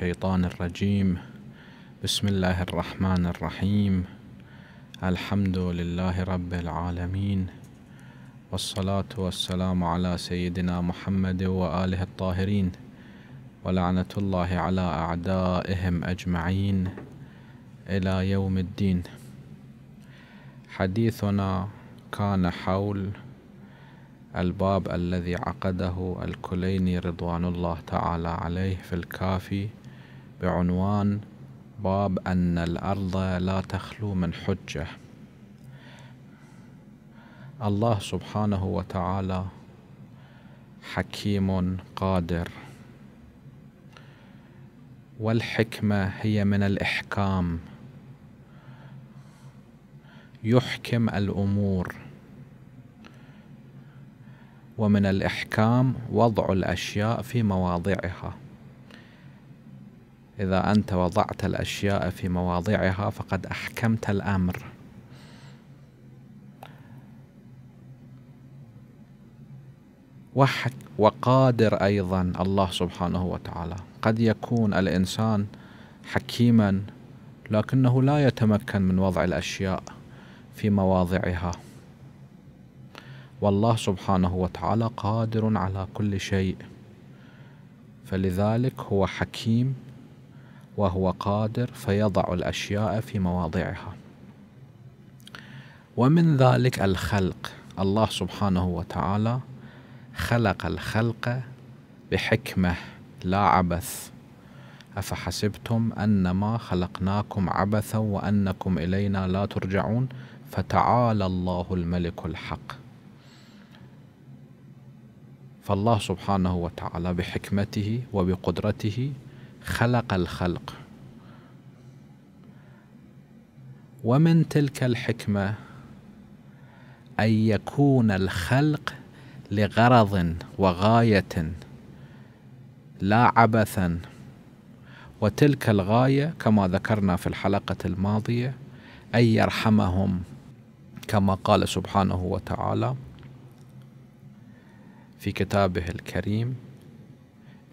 الشيطان الرجيم بسم الله الرحمن الرحيم الحمد لله رب العالمين والصلاة والسلام على سيدنا محمد وآله الطاهرين ولعنة الله على أعدائهم أجمعين إلى يوم الدين حديثنا كان حول الباب الذي عقده الكليني رضوان الله تعالى عليه في الكافي بعنوان باب أن الأرض لا تخلو من حجة الله سبحانه وتعالى حكيم قادر والحكمة هي من الإحكام يحكم الأمور ومن الإحكام وضع الأشياء في مواضعها إذا أنت وضعت الأشياء في مواضعها فقد أحكمت الأمر وقادر أيضا الله سبحانه وتعالى قد يكون الإنسان حكيما لكنه لا يتمكن من وضع الأشياء في مواضعها والله سبحانه وتعالى قادر على كل شيء فلذلك هو حكيم وهو قادر فيضع الاشياء في مواضعها ومن ذلك الخلق الله سبحانه وتعالى خلق الخلق بحكمه لا عبث افحسبتم انما خلقناكم عبثا وانكم الينا لا ترجعون فتعالى الله الملك الحق فالله سبحانه وتعالى بحكمته وبقدرته خلق الخلق ومن تلك الحكمه ان يكون الخلق لغرض وغايه لا عبثا وتلك الغايه كما ذكرنا في الحلقه الماضيه ان يرحمهم كما قال سبحانه وتعالى في كتابه الكريم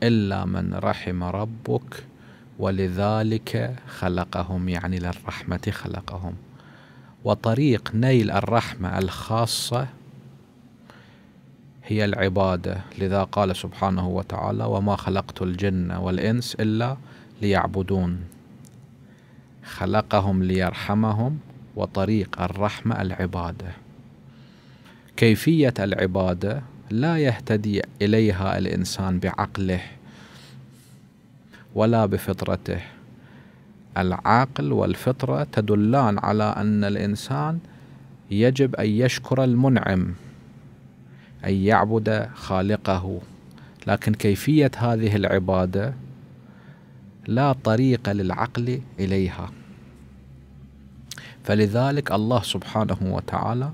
إلا من رحم ربك ولذلك خلقهم يعني للرحمة خلقهم وطريق نيل الرحمة الخاصة هي العبادة لذا قال سبحانه وتعالى وما خلقت الجن والإنس إلا ليعبدون خلقهم ليرحمهم وطريق الرحمة العبادة كيفية العبادة لا يهتدي اليها الانسان بعقله ولا بفطرته العقل والفطره تدلان على ان الانسان يجب ان يشكر المنعم ان يعبد خالقه لكن كيفيه هذه العباده لا طريق للعقل اليها فلذلك الله سبحانه وتعالى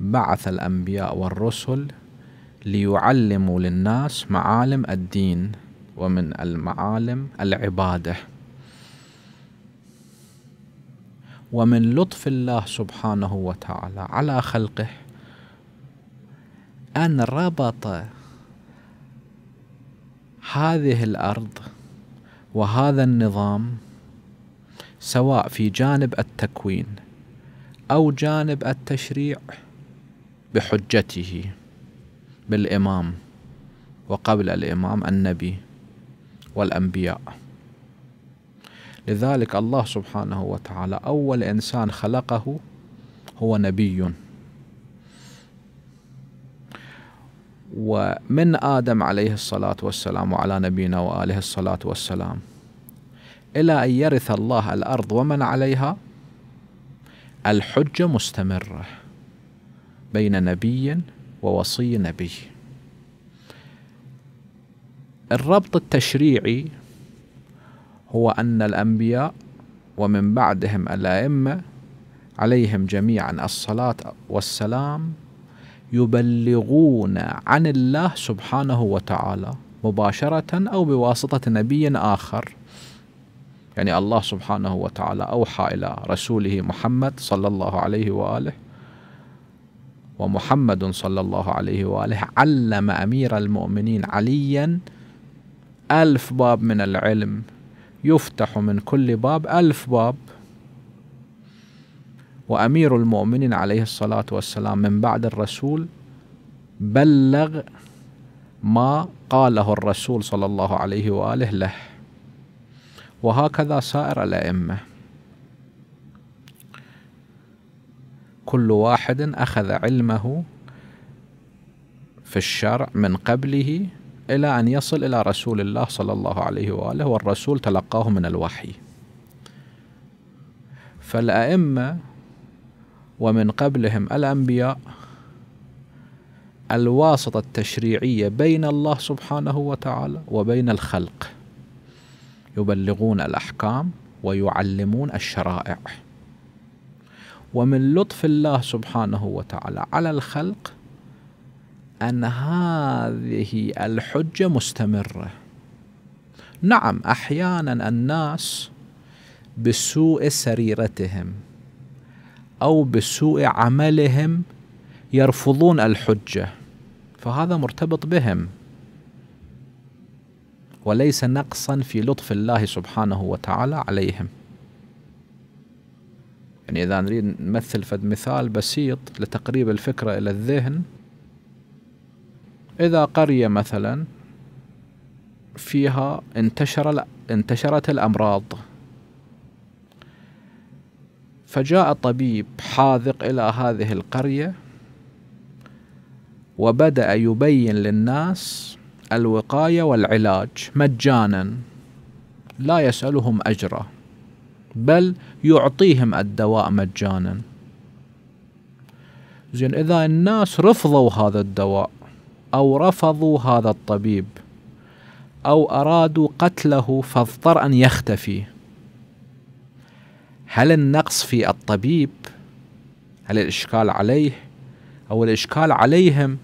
بعث الانبياء والرسل ليعلموا للناس معالم الدين ومن المعالم العباده ومن لطف الله سبحانه وتعالى على خلقه ان ربط هذه الارض وهذا النظام سواء في جانب التكوين او جانب التشريع بحجته بالإمام وقبل الإمام النبي والأنبياء لذلك الله سبحانه وتعالى أول إنسان خلقه هو نبي ومن آدم عليه الصلاة والسلام وعلى نبينا وآله الصلاة والسلام إلى أن يرث الله الأرض ومن عليها الحجة مستمرة بين نبي ووصي نبي الربط التشريعي هو أن الأنبياء ومن بعدهم الأئمة عليهم جميعا الصلاة والسلام يبلغون عن الله سبحانه وتعالى مباشرة أو بواسطة نبي آخر يعني الله سبحانه وتعالى أوحى إلى رسوله محمد صلى الله عليه وآله ومحمد صلى الله عليه وآله علم أمير المؤمنين عليا ألف باب من العلم يفتح من كل باب ألف باب وأمير المؤمنين عليه الصلاة والسلام من بعد الرسول بلغ ما قاله الرسول صلى الله عليه وآله له وهكذا سائر الأئمة كل واحد أخذ علمه في الشرع من قبله إلى أن يصل إلى رسول الله صلى الله عليه وآله والرسول تلقاه من الوحي فالأئمة ومن قبلهم الأنبياء الواسطة التشريعية بين الله سبحانه وتعالى وبين الخلق يبلغون الأحكام ويعلمون الشرائع ومن لطف الله سبحانه وتعالى على الخلق أن هذه الحجة مستمرة نعم أحيانا الناس بسوء سريرتهم أو بسوء عملهم يرفضون الحجة فهذا مرتبط بهم وليس نقصا في لطف الله سبحانه وتعالى عليهم يعني إذا نريد نمثل فد مثال بسيط لتقريب الفكرة إلى الذهن إذا قرية مثلا فيها انتشر انتشرت الأمراض فجاء طبيب حاذق إلى هذه القرية وبدأ يبين للناس الوقاية والعلاج مجانا لا يسألهم أجره بل يعطيهم الدواء مجانا زين إذا الناس رفضوا هذا الدواء أو رفضوا هذا الطبيب أو أرادوا قتله فاضطر أن يختفي هل النقص في الطبيب هل الإشكال عليه أو الإشكال عليهم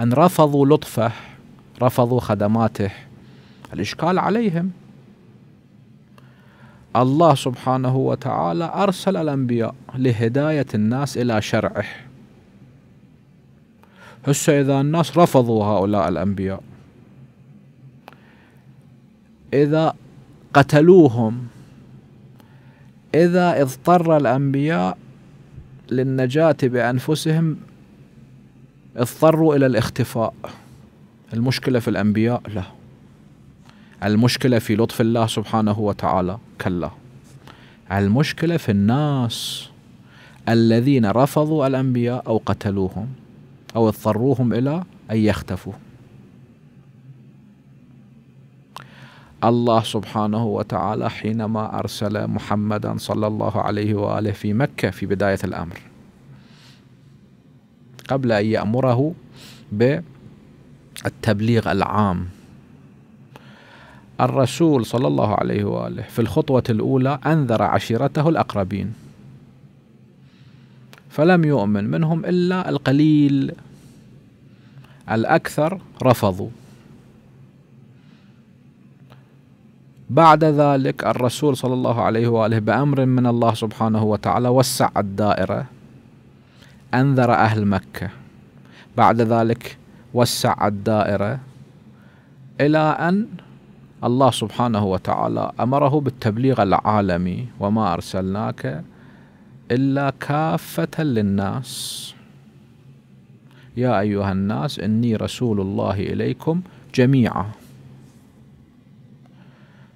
أن رفضوا لطفه رفضوا خدماته الإشكال عليهم الله سبحانه وتعالى أرسل الأنبياء لهداية الناس إلى شرعه هسه إذا الناس رفضوا هؤلاء الأنبياء إذا قتلوهم إذا اضطر الأنبياء للنجاة بأنفسهم اضطروا إلى الاختفاء المشكلة في الأنبياء له المشكلة في لطف الله سبحانه وتعالى كلا المشكلة في الناس الذين رفضوا الأنبياء أو قتلوهم أو اضطروهم إلى أن يختفوا الله سبحانه وتعالى حينما أرسل محمدا صلى الله عليه وآله في مكة في بداية الأمر قبل أن يأمره بالتبليغ العام الرسول صلى الله عليه واله في الخطوه الاولى انذر عشيرته الاقربين فلم يؤمن منهم الا القليل الاكثر رفضوا بعد ذلك الرسول صلى الله عليه واله بامر من الله سبحانه وتعالى وسع الدائره انذر اهل مكه بعد ذلك وسع الدائره الى ان الله سبحانه وتعالى امره بالتبليغ العالمي وما ارسلناك الا كافه للناس يا ايها الناس اني رسول الله اليكم جميعا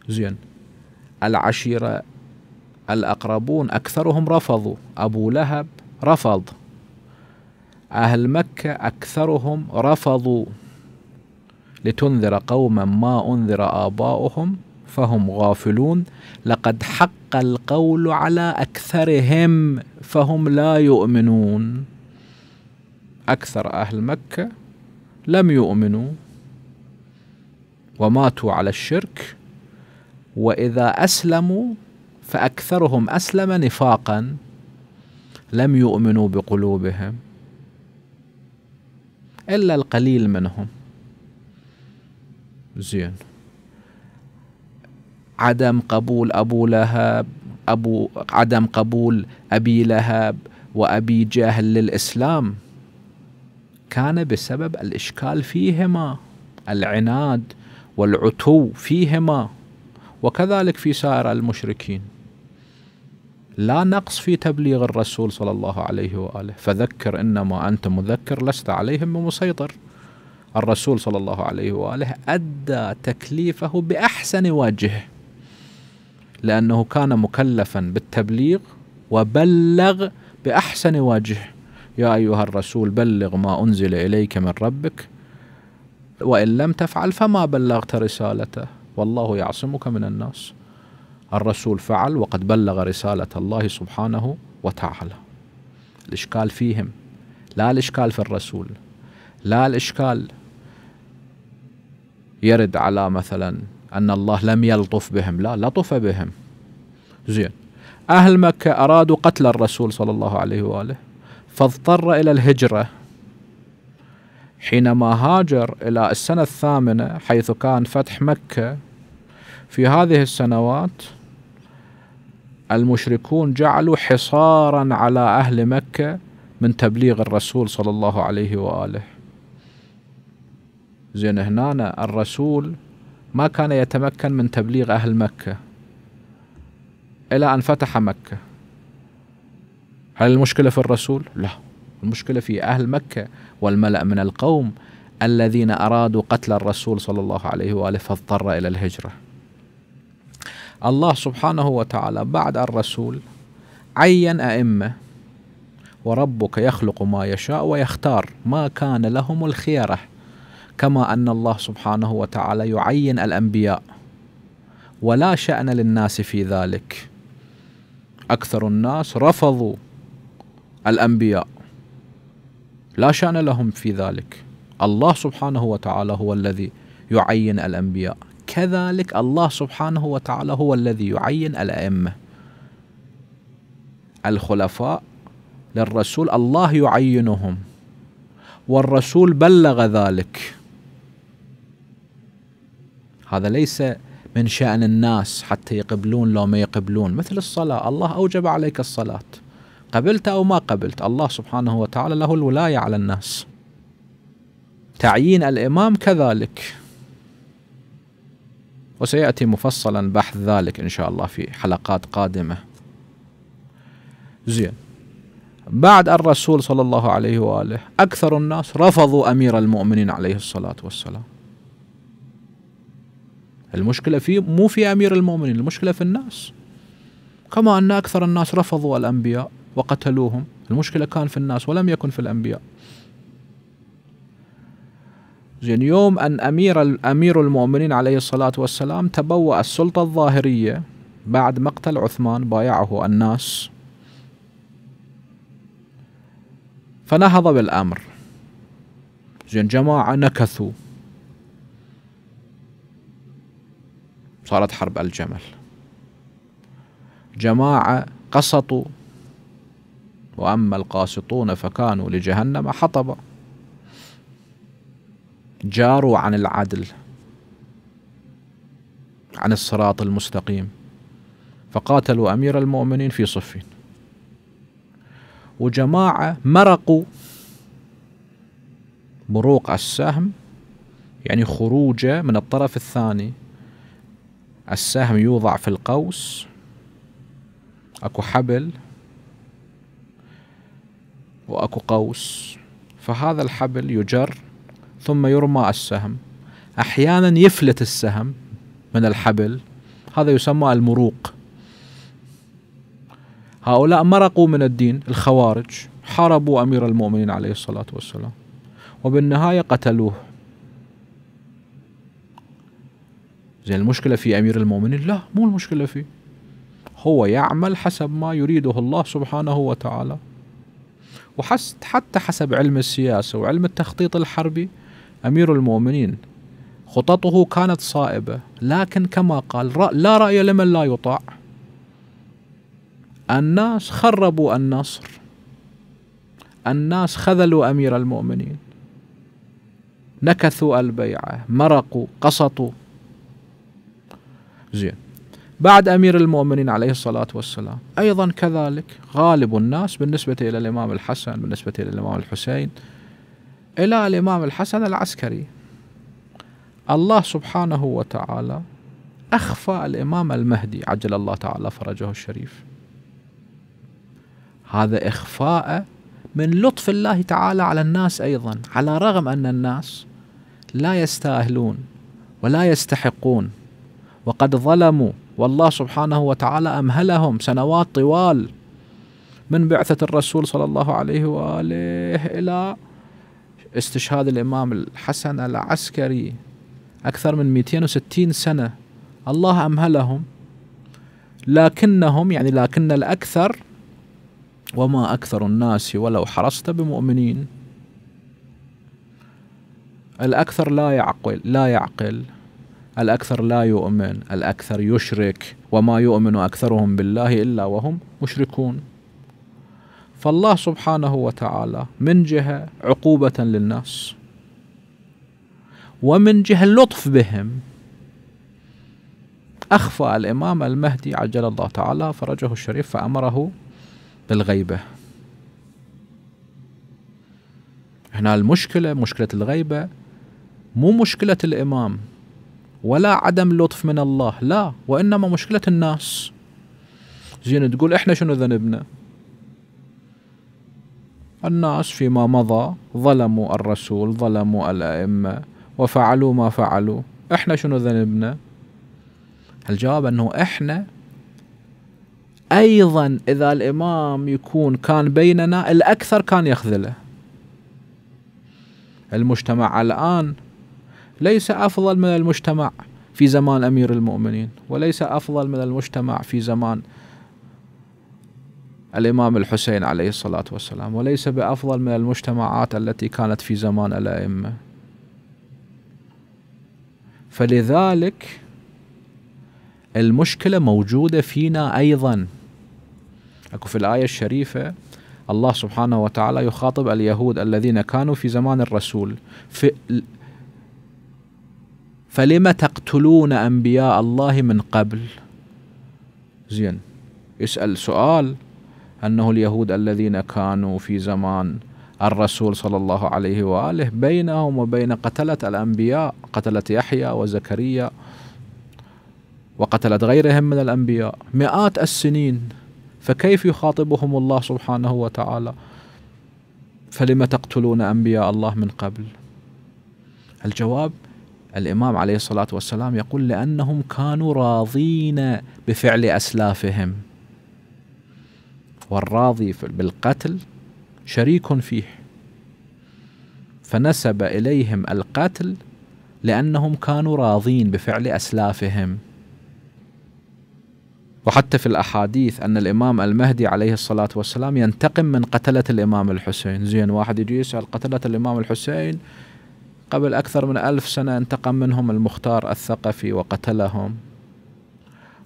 زين العشيره الاقربون اكثرهم رفضوا ابو لهب رفض اهل مكه اكثرهم رفضوا لتنذر قوما ما أنذر آباؤهم فهم غافلون لقد حق القول على أكثرهم فهم لا يؤمنون أكثر أهل مكة لم يؤمنوا وماتوا على الشرك وإذا أسلموا فأكثرهم أسلم نفاقا لم يؤمنوا بقلوبهم إلا القليل منهم زين عدم قبول أبو لهب أبو عدم قبول أبي لهب وأبي جهل للإسلام كان بسبب الإشكال فيهما العناد والعتو فيهما وكذلك في سائر المشركين لا نقص في تبليغ الرسول صلى الله عليه وآله فذكر إنما أنت مذكر لست عليهم بمسيطر الرسول صلى الله عليه واله ادى تكليفه باحسن وجه لانه كان مكلفا بالتبليغ وبلغ باحسن وجه يا ايها الرسول بلغ ما انزل اليك من ربك وان لم تفعل فما بلغت رسالته والله يعصمك من الناس الرسول فعل وقد بلغ رساله الله سبحانه وتعالى الاشكال فيهم لا الاشكال في الرسول لا الاشكال يرد على مثلا أن الله لم يلطف بهم لا لطف بهم زين أهل مكة أرادوا قتل الرسول صلى الله عليه وآله فاضطر إلى الهجرة حينما هاجر إلى السنة الثامنة حيث كان فتح مكة في هذه السنوات المشركون جعلوا حصارا على أهل مكة من تبليغ الرسول صلى الله عليه وآله زين هنا الرسول ما كان يتمكن من تبليغ أهل مكة إلى أن فتح مكة هل المشكلة في الرسول؟ لا المشكلة في أهل مكة والملأ من القوم الذين أرادوا قتل الرسول صلى الله عليه وآله فاضطر إلى الهجرة الله سبحانه وتعالى بعد الرسول عين أئمة وربك يخلق ما يشاء ويختار ما كان لهم الخيره كما أن الله سبحانه وتعالى يعين الأنبياء ولا شأن للناس في ذلك أكثر الناس رفضوا الأنبياء لا شأن لهم في ذلك الله سبحانه وتعالى هو الذي يعين الأنبياء كذلك الله سبحانه وتعالى هو الذي يعين الأئمة الخلفاء للرسول الله يعينهم والرسول بلغ ذلك هذا ليس من شأن الناس حتى يقبلون لو ما يقبلون مثل الصلاة الله أوجب عليك الصلاة قبلت أو ما قبلت الله سبحانه وتعالى له الولاية على الناس تعيين الإمام كذلك وسيأتي مفصلا بحث ذلك إن شاء الله في حلقات قادمة زين بعد الرسول صلى الله عليه وآله أكثر الناس رفضوا أمير المؤمنين عليه الصلاة والسلام المشكلة في مو في أمير المؤمنين المشكلة في الناس كما أن أكثر الناس رفضوا الأنبياء وقتلوهم المشكلة كان في الناس ولم يكن في الأنبياء زين يوم أن أمير أمير المؤمنين عليه الصلاة والسلام تبوأ السلطة الظاهرية بعد مقتل عثمان بايعه الناس فنهض بالأمر زين جماعة نكثوا صارت حرب الجمل جماعة قسطوا وأما القاسطون فكانوا لجهنم حطبا جاروا عن العدل عن الصراط المستقيم فقاتلوا أمير المؤمنين في صفين وجماعة مرقوا مروق السهم يعني خروجه من الطرف الثاني السهم يوضع في القوس اكو حبل واكو قوس فهذا الحبل يجر ثم يرمى السهم احيانا يفلت السهم من الحبل هذا يسمى المروق هؤلاء مرقوا من الدين الخوارج حاربوا امير المؤمنين عليه الصلاه والسلام وبالنهايه قتلوه زين المشكلة في أمير المؤمنين لا مو المشكلة فيه هو يعمل حسب ما يريده الله سبحانه وتعالى حتى حسب علم السياسة وعلم التخطيط الحربي أمير المؤمنين خططه كانت صائبة لكن كما قال لا رأي لمن لا يطاع الناس خربوا النصر الناس خذلوا أمير المؤمنين نكثوا البيعة مرقوا قسطوا زين بعد أمير المؤمنين عليه الصلاة والسلام أيضا كذلك غالب الناس بالنسبة إلى الإمام الحسن بالنسبة إلى الإمام الحسين إلى الإمام الحسن العسكري الله سبحانه وتعالى أخفى الإمام المهدي عجل الله تعالى فرجه الشريف هذا إخفاء من لطف الله تعالى على الناس أيضا على رغم أن الناس لا يستاهلون ولا يستحقون وقد ظلموا والله سبحانه وتعالى أمهلهم سنوات طوال من بعثة الرسول صلى الله عليه وآله إلى استشهاد الإمام الحسن العسكري أكثر من 260 سنة الله أمهلهم لكنهم يعني لكن الأكثر وما أكثر الناس ولو حرصت بمؤمنين الأكثر لا يعقل لا يعقل الأكثر لا يؤمن الأكثر يشرك وما يؤمن أكثرهم بالله إلا وهم مشركون فالله سبحانه وتعالى من جهة عقوبة للناس ومن جهة اللطف بهم أخفى الإمام المهدي عجل الله تعالى فرجه الشريف فأمره بالغيبة هنا المشكلة مشكلة الغيبة مو مشكلة الإمام ولا عدم لطف من الله لا وإنما مشكلة الناس زين تقول إحنا شنو ذنبنا الناس فيما مضى ظلموا الرسول ظلموا الأئمة وفعلوا ما فعلوا إحنا شنو ذنبنا الجواب أنه إحنا أيضا إذا الإمام يكون كان بيننا الأكثر كان يخذله المجتمع الآن ليس أفضل من المجتمع في زمان أمير المؤمنين وليس أفضل من المجتمع في زمان الإمام الحسين عليه الصلاة والسلام وليس بأفضل من المجتمعات التي كانت في زمان الأئمة فلذلك المشكلة موجودة فينا أيضا أكو في الآية الشريفة الله سبحانه وتعالى يخاطب اليهود الذين كانوا في زمان الرسول في فلم تقتلون أنبياء الله من قبل زين يسأل سؤال أنه اليهود الذين كانوا في زمان الرسول صلى الله عليه وآله بينهم وبين قتلة الأنبياء قتلة يحيى وزكريا وقتلت غيرهم من الأنبياء مئات السنين فكيف يخاطبهم الله سبحانه وتعالى فلم تقتلون أنبياء الله من قبل الجواب الإمام عليه الصلاة والسلام يقول لأنهم كانوا راضين بفعل أسلافهم والراضي بالقتل شريك فيه فنسب إليهم القتل لأنهم كانوا راضين بفعل أسلافهم وحتى في الأحاديث أن الإمام المهدي عليه الصلاة والسلام ينتقم من قتلة الإمام الحسين زين واحد يجي يسأل قتلة الإمام الحسين قبل أكثر من ألف سنة انتقم منهم المختار الثقفي وقتلهم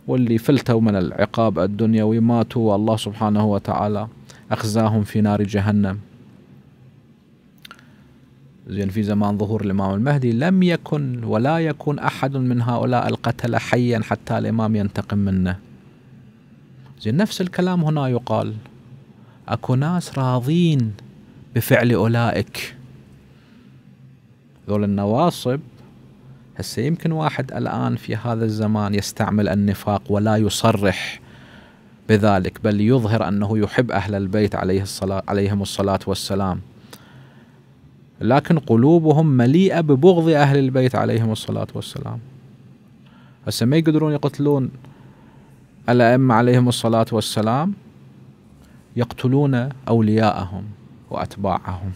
واللي فلتوا من العقاب الدنيوي ماتوا والله سبحانه وتعالى أخزاهم في نار جهنم زين في زمان ظهور الإمام المهدي لم يكن ولا يكون أحد من هؤلاء القتلة حيا حتى الإمام ينتقم منه زين نفس الكلام هنا يقال أكو ناس راضين بفعل أولئك ذول النواصب هسه يمكن واحد الآن في هذا الزمان يستعمل النفاق ولا يصرح بذلك بل يظهر أنه يحب أهل البيت عليه الصلاة عليهم الصلاة والسلام لكن قلوبهم مليئة ببغض أهل البيت عليهم الصلاة والسلام هسه ما يقدرون يقتلون الأئمة عليهم الصلاة والسلام يقتلون أولياءهم وأتباعهم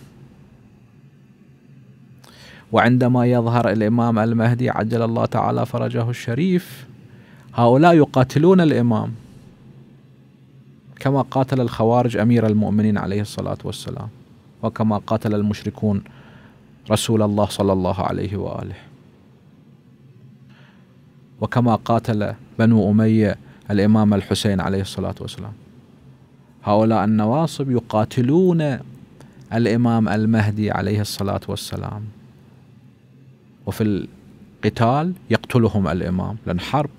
وعندما يظهر الإمام المهدي عجل الله تعالى فرجه الشريف هؤلاء يقاتلون الإمام كما قاتل الخوارج أمير المؤمنين عليه الصلاة والسلام وكما قاتل المشركون رسول الله صلى الله عليه وآله وكما قاتل بنو أمية الإمام الحسين عليه الصلاة والسلام هؤلاء النواصب يقاتلون الإمام المهدي عليه الصلاة والسلام وفي القتال يقتلهم الإمام لأن حرب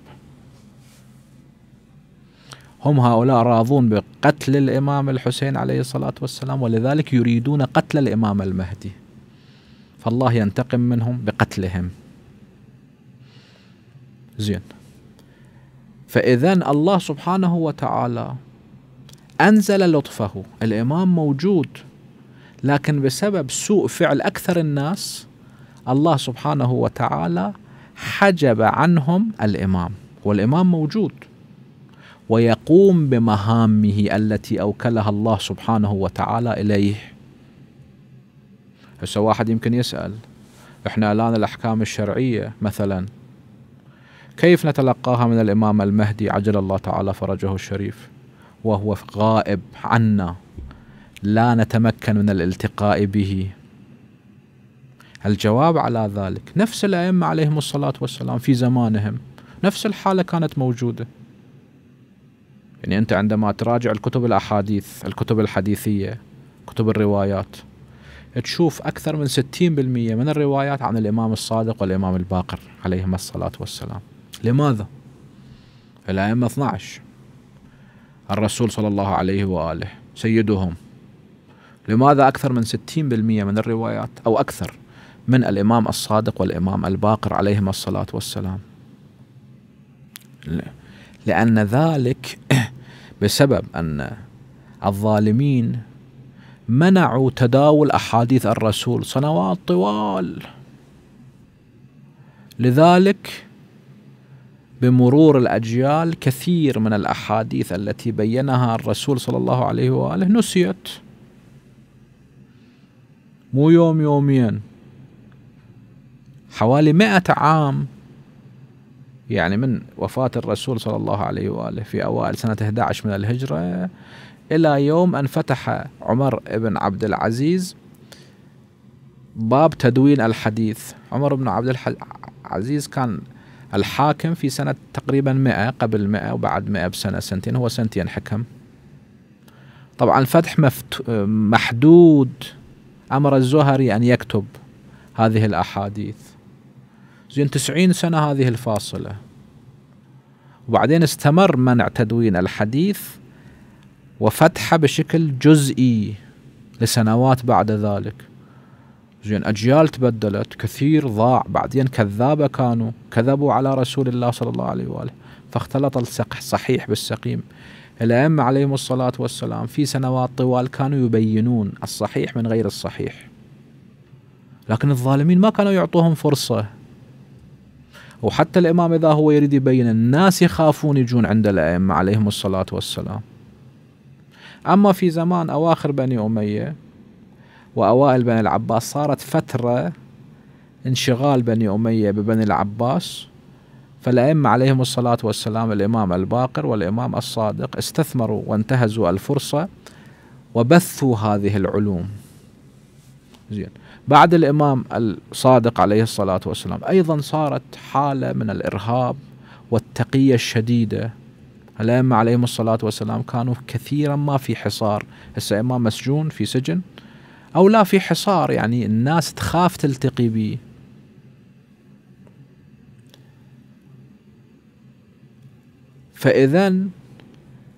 هم هؤلاء راضون بقتل الإمام الحسين عليه الصلاة والسلام ولذلك يريدون قتل الإمام المهدي فالله ينتقم منهم بقتلهم زين فإذا الله سبحانه وتعالى أنزل لطفه الإمام موجود لكن بسبب سوء فعل أكثر الناس الله سبحانه وتعالى حجب عنهم الامام والامام موجود ويقوم بمهامه التي اوكلها الله سبحانه وتعالى اليه هسه واحد يمكن يسال احنا الان الاحكام الشرعيه مثلا كيف نتلقاها من الامام المهدي عجل الله تعالى فرجه الشريف وهو غائب عنا لا نتمكن من الالتقاء به الجواب على ذلك نفس الأئمة عليهم الصلاة والسلام في زمانهم نفس الحالة كانت موجودة يعني أنت عندما تراجع الكتب الأحاديث الكتب الحديثية كتب الروايات تشوف أكثر من 60% من الروايات عن الإمام الصادق والإمام الباقر عليهما الصلاة والسلام لماذا؟ الأئمة 12 الرسول صلى الله عليه وآله سيدهم لماذا أكثر من 60% من الروايات أو أكثر من الإمام الصادق والإمام الباقر عليهما الصلاة والسلام لأن ذلك بسبب أن الظالمين منعوا تداول أحاديث الرسول سنوات طوال لذلك بمرور الأجيال كثير من الأحاديث التي بينها الرسول صلى الله عليه وآله نسيت مو يوم يومين حوالي مئة عام يعني من وفاة الرسول صلى الله عليه وآله في أوائل سنة 11 من الهجرة إلى يوم أن فتح عمر بن عبد العزيز باب تدوين الحديث عمر بن عبد العزيز كان الحاكم في سنة تقريبا 100 قبل 100 وبعد 100 بسنة سنتين هو سنتين حكم طبعا الفتح محدود أمر الزهري أن يكتب هذه الأحاديث زين 90 سنة هذه الفاصلة وبعدين استمر منع تدوين الحديث وفتحه بشكل جزئي لسنوات بعد ذلك زين أجيال تبدلت كثير ضاع بعدين كذابة كانوا كذبوا على رسول الله صلى الله عليه وآله فاختلط الصحيح بالسقيم الأئمة عليهم الصلاة والسلام في سنوات طوال كانوا يبينون الصحيح من غير الصحيح لكن الظالمين ما كانوا يعطوهم فرصة وحتى الإمام إذا هو يريد يبين الناس يخافون يجون عند الأئمة عليهم الصلاة والسلام أما في زمان أواخر بني أمية وأوائل بني العباس صارت فترة انشغال بني أمية ببني العباس فالأئمة عليهم الصلاة والسلام الإمام الباقر والإمام الصادق استثمروا وانتهزوا الفرصة وبثوا هذه العلوم زين بعد الإمام الصادق عليه الصلاة والسلام أيضا صارت حالة من الإرهاب والتقية الشديدة الأئمة عليهم الصلاة والسلام كانوا كثيرا ما في حصار هسه إما مسجون في سجن أو لا في حصار يعني الناس تخاف تلتقي به فإذا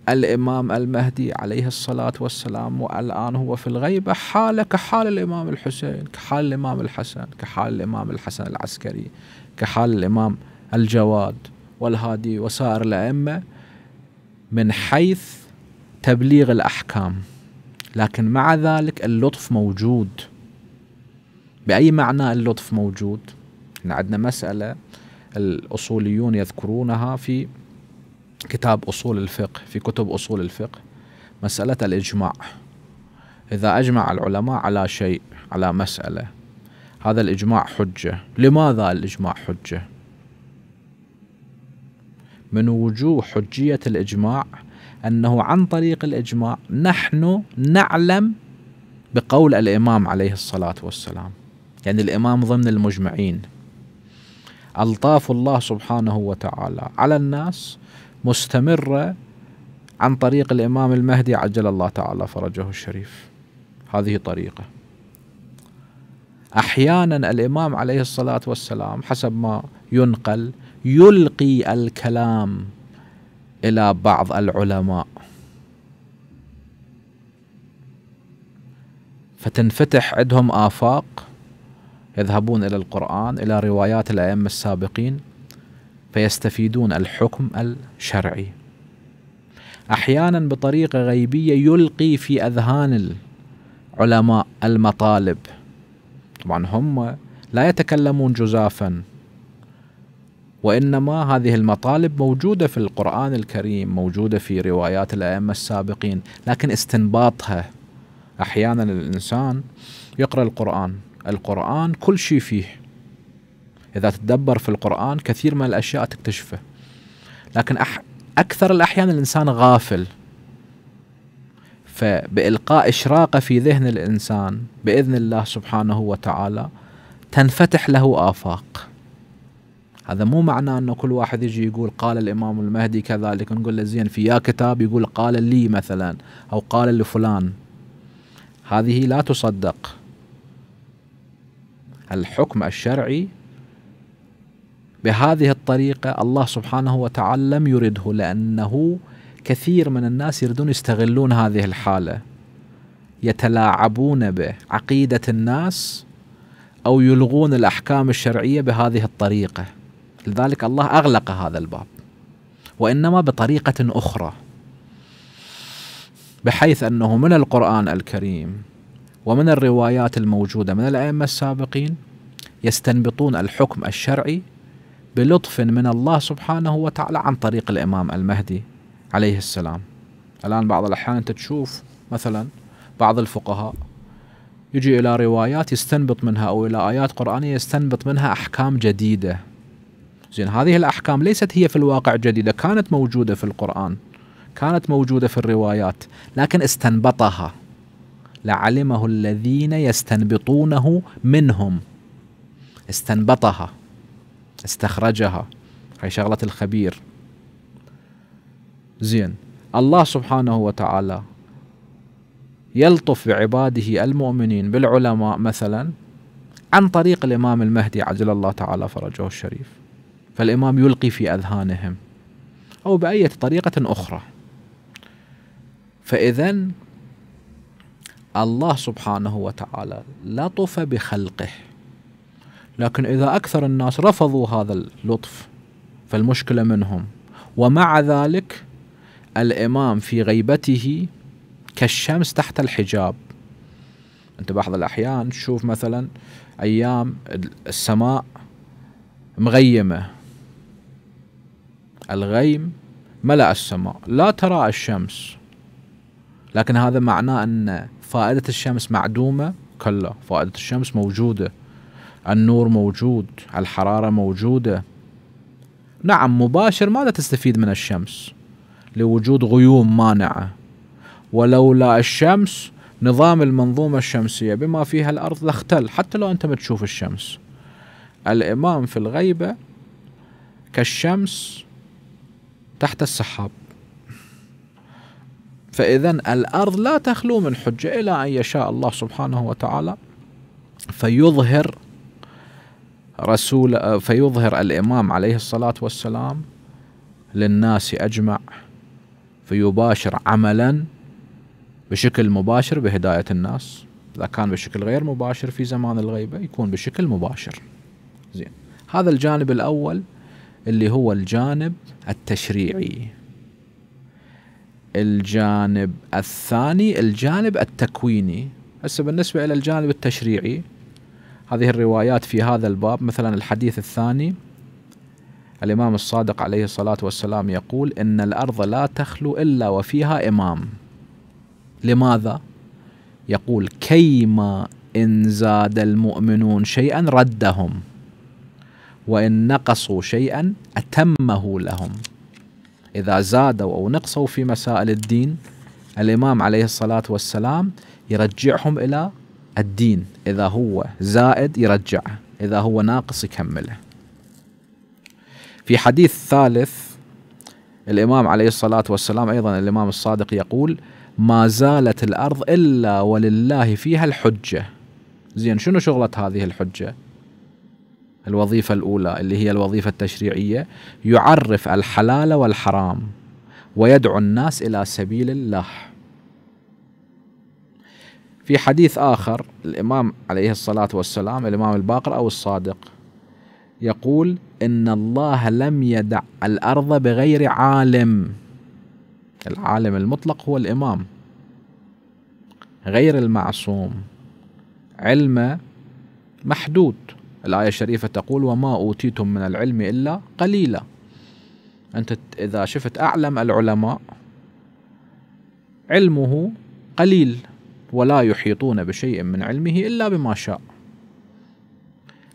الإمام المهدي عليه الصلاة والسلام والآن هو في الغيبة حالة كحال الإمام الحسين كحال الإمام الحسن كحال الإمام الحسن العسكري كحال الإمام الجواد والهادي وسائر الأئمة من حيث تبليغ الأحكام لكن مع ذلك اللطف موجود بأي معنى اللطف موجود؟ عندنا مسألة الأصوليون يذكرونها في كتاب أصول الفقه في كتب أصول الفقه مسألة الإجماع إذا أجمع العلماء على شيء على مسألة هذا الإجماع حجة لماذا الإجماع حجة؟ من وجوه حجية الإجماع أنه عن طريق الإجماع نحن نعلم بقول الإمام عليه الصلاة والسلام يعني الإمام ضمن المجمعين ألطاف الله سبحانه وتعالى على الناس مستمرة عن طريق الإمام المهدي عجل الله تعالى فرجه الشريف هذه طريقة أحيانا الإمام عليه الصلاة والسلام حسب ما ينقل يلقي الكلام إلى بعض العلماء فتنفتح عندهم آفاق يذهبون إلى القرآن إلى روايات الأئمة السابقين فيستفيدون الحكم الشرعي احيانا بطريقه غيبيه يلقي في اذهان العلماء المطالب طبعا هم لا يتكلمون جزافا وانما هذه المطالب موجوده في القران الكريم موجوده في روايات الائمه السابقين لكن استنباطها احيانا الانسان يقرا القران القران كل شيء فيه إذا تتدبر في القرآن كثير من الأشياء تكتشفه لكن أح أكثر الأحيان الإنسان غافل فبإلقاء إشراقة في ذهن الإنسان بإذن الله سبحانه وتعالى تنفتح له آفاق هذا مو معناه أنه كل واحد يجي يقول قال الإمام المهدي كذلك نقول له زين في يا كتاب يقول قال لي مثلا أو قال لفلان هذه لا تصدق الحكم الشرعي بهذه الطريقة الله سبحانه وتعالى لم يرده لأنه كثير من الناس يريدون يستغلون هذه الحالة يتلاعبون بعقيدة الناس أو يلغون الأحكام الشرعية بهذه الطريقة لذلك الله أغلق هذا الباب وإنما بطريقة أخرى بحيث أنه من القرآن الكريم ومن الروايات الموجودة من الأئمة السابقين يستنبطون الحكم الشرعي بلطف من الله سبحانه وتعالى عن طريق الإمام المهدي عليه السلام الآن بعض الأحيان أنت تشوف مثلا بعض الفقهاء يجي إلى روايات يستنبط منها أو إلى آيات قرآنية يستنبط منها أحكام جديدة زين هذه الأحكام ليست هي في الواقع جديدة كانت موجودة في القرآن كانت موجودة في الروايات لكن استنبطها لعلمه الذين يستنبطونه منهم استنبطها استخرجها هاي شغلة الخبير زين الله سبحانه وتعالى يلطف بعباده المؤمنين بالعلماء مثلا عن طريق الإمام المهدي عجل الله تعالى فرجه الشريف فالإمام يلقي في أذهانهم أو بأية طريقة أخرى فإذا الله سبحانه وتعالى لطف بخلقه لكن إذا أكثر الناس رفضوا هذا اللطف فالمشكلة منهم ومع ذلك الإمام في غيبته كالشمس تحت الحجاب أنت بعض الأحيان تشوف مثلا أيام السماء مغيمة الغيم ملأ السماء لا ترى الشمس لكن هذا معناه أن فائدة الشمس معدومة كلا فائدة الشمس موجودة النور موجود الحرارة موجودة نعم مباشر ماذا تستفيد من الشمس لوجود غيوم مانعة ولولا الشمس نظام المنظومة الشمسية بما فيها الأرض لاختل حتى لو أنت ما تشوف الشمس الإمام في الغيبة كالشمس تحت السحاب فإذا الأرض لا تخلو من حجة إلى أن يشاء الله سبحانه وتعالى فيظهر رسول آه، فيظهر الإمام عليه الصلاة والسلام للناس أجمع فيباشر عملا بشكل مباشر بهداية الناس إذا كان بشكل غير مباشر في زمان الغيبة يكون بشكل مباشر زين هذا الجانب الأول اللي هو الجانب التشريعي الجانب الثاني الجانب التكويني هسه بالنسبة إلى الجانب التشريعي هذه الروايات في هذا الباب مثلا الحديث الثاني الإمام الصادق عليه الصلاة والسلام يقول إن الأرض لا تخلو إلا وفيها إمام لماذا؟ يقول كيما إن زاد المؤمنون شيئا ردهم وإن نقصوا شيئا أتمه لهم إذا زادوا أو نقصوا في مسائل الدين الإمام عليه الصلاة والسلام يرجعهم إلى الدين إذا هو زائد يرجعه إذا هو ناقص يكمله في حديث ثالث الإمام عليه الصلاة والسلام أيضا الإمام الصادق يقول ما زالت الأرض إلا ولله فيها الحجة زين شنو شغلة هذه الحجة الوظيفة الأولى اللي هي الوظيفة التشريعية يعرف الحلال والحرام ويدعو الناس إلى سبيل الله في حديث آخر الإمام عليه الصلاة والسلام الإمام الباقر أو الصادق يقول إن الله لم يدع الأرض بغير عالم العالم المطلق هو الإمام غير المعصوم علمه محدود الآية الشريفة تقول وما أوتيتم من العلم إلا قليلا أنت إذا شفت أعلم العلماء علمه قليل ولا يحيطون بشيء من علمه إلا بما شاء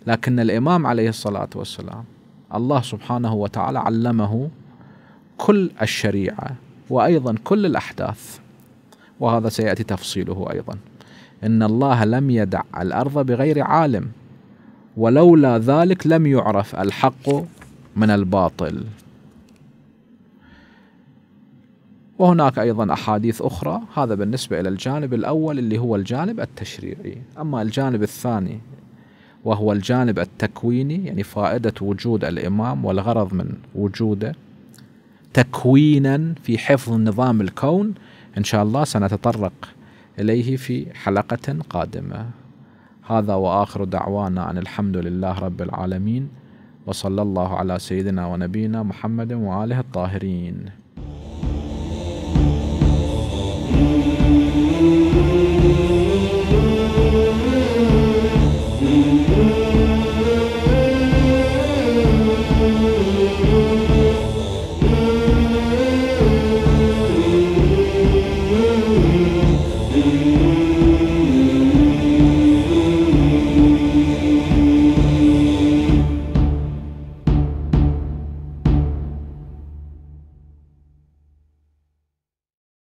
لكن الإمام عليه الصلاة والسلام الله سبحانه وتعالى علمه كل الشريعة وأيضا كل الأحداث وهذا سيأتي تفصيله أيضا إن الله لم يدع الأرض بغير عالم ولولا ذلك لم يعرف الحق من الباطل وهناك أيضا أحاديث أخرى هذا بالنسبة إلى الجانب الأول اللي هو الجانب التشريعي أما الجانب الثاني وهو الجانب التكويني يعني فائدة وجود الإمام والغرض من وجوده تكوينا في حفظ نظام الكون إن شاء الله سنتطرق إليه في حلقة قادمة هذا وآخر دعوانا أن الحمد لله رب العالمين وصلى الله على سيدنا ونبينا محمد وآله الطاهرين Mm-hmm.